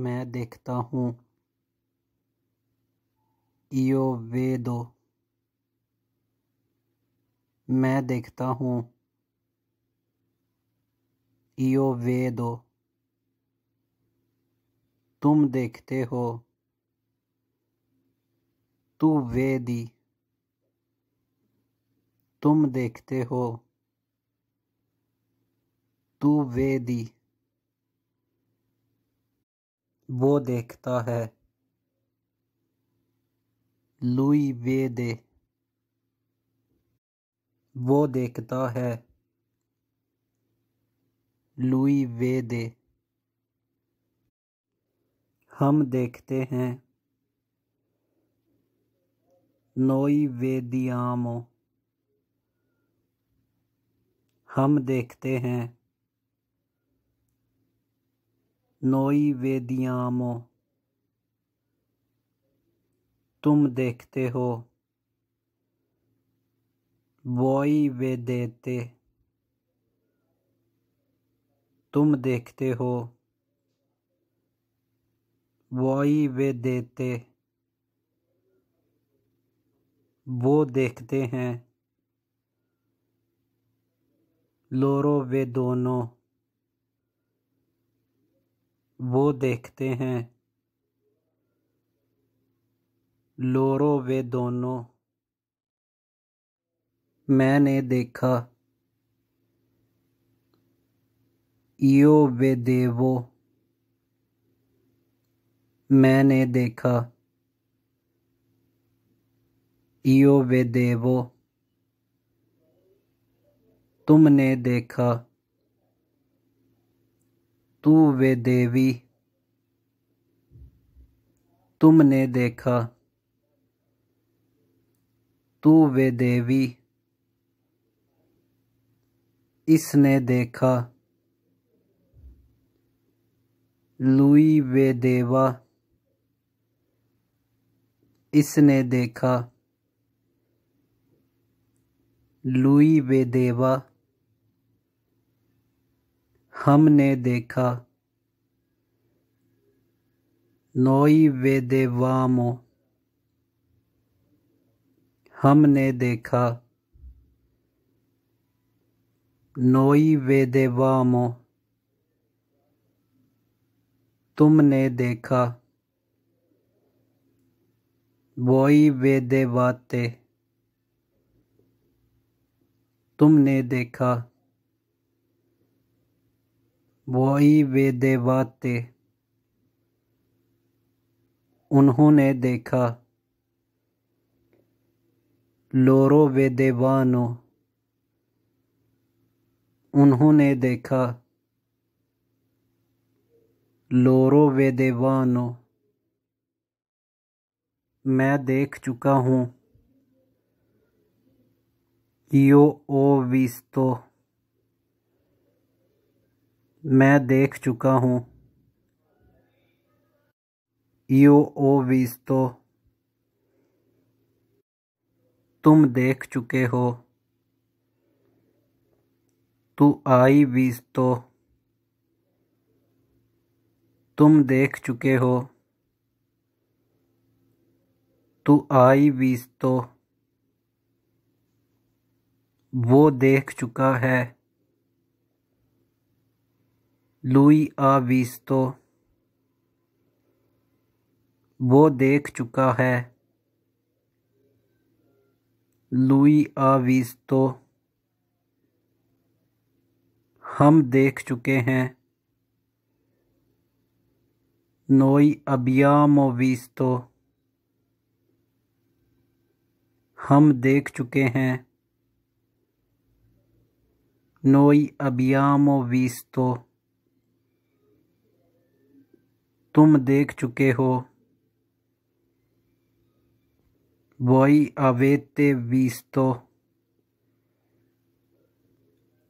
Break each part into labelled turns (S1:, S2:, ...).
S1: میں دیکھتا ہوں وے دو میں دیکھتا ہوں وے دو تم دیکھتے ہو تو دی تم دیکھتے ہو تو وہ دیکھتا ہے لوئی وے دے وہ دیکھتا ہے لوئی وے دے ہم دیکھتے ہیں نوئی وے دیامو ہم دیکھتے ہیں نوئی ویدیامو تم دیکھتے ہو وائی وے دیتے تم دیکھتے ہو وائی وے دیتے وہ دیکھتے ہیں لورو وے دونوں وہ دیکھتے ہیں لورو وے دونوں میں نے دیکھا ایو وے دیو میں نے دیکھا ایو وے دیو تم نے دیکھا تو وے دیوی تم نے دیکھا تو وے دیوی اس نے دیکھا لوئی وے دیوا اس نے دیکھا لوئی وے دیوا ہم نے دیکھا نوئی ویدے وامو ہم نے دیکھا نوئی ویدے وامو تم نے دیکھا وہی ویدے واتے تم نے دیکھا وہی ویدیوات تھے انہوں نے دیکھا لورو ویدیوانو انہوں نے دیکھا لورو ویدیوانو میں دیکھ چکا ہوں یو او ویستو میں دیکھ چکا ہوں او ویستو تم دیکھ چکے ہو تو آئی ویستو تم دیکھ چکے ہو تو آئی ویستو وہ دیکھ چکا ہے لوئی وہ دیکھ چکا ہے لوئی ویستو ہم دیکھ چکے ہیں نوئی ابیامو ویستو ہم دیکھ چکے ہیں نوئی ابیام ویستو تم دیکھ چکے ہو وائی آویتے ویستو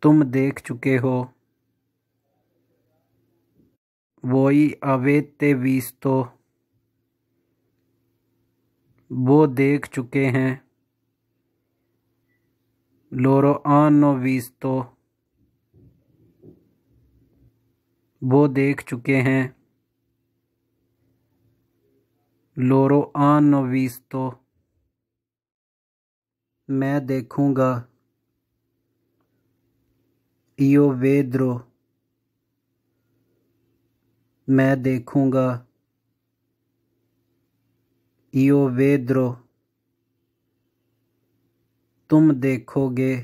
S1: تم دیکھ چکے ہو وائی آویتے ویستو وہ دیکھ چکے ہیں لورو آنو ویستو وہ دیکھ چکے ہیں لورو ورو ویستو میں دیکھوں گا ایو ویدرو میں دیکھوں گا ایو ویدرو تم دیکھو گے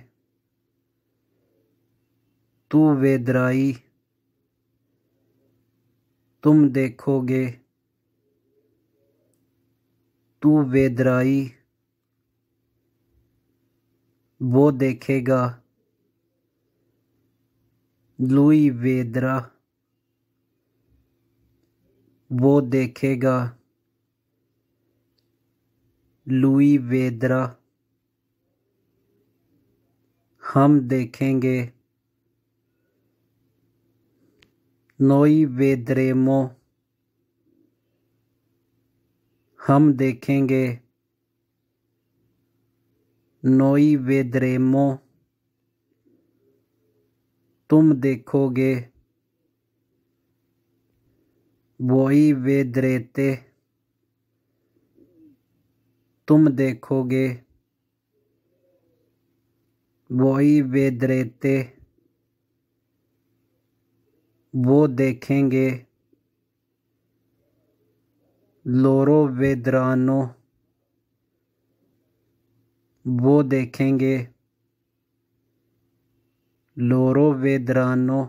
S1: تو ویدرائی تم دیکھو گے تو ترائی وہ دیکھے گا لوئی ویدرا وہ دیکھے گا لوئی ویدرا ہم دیکھیں گے نوئی ویدریمو ہم دیکھیں گے نوئی ویدریمو تم دیکھو گے وہی ویدریتے تم دیکھو گے وہی ویدریتے وہ دیکھیں گے لورو ویدرانو وہ دیکھیں گے لورو ویدرانو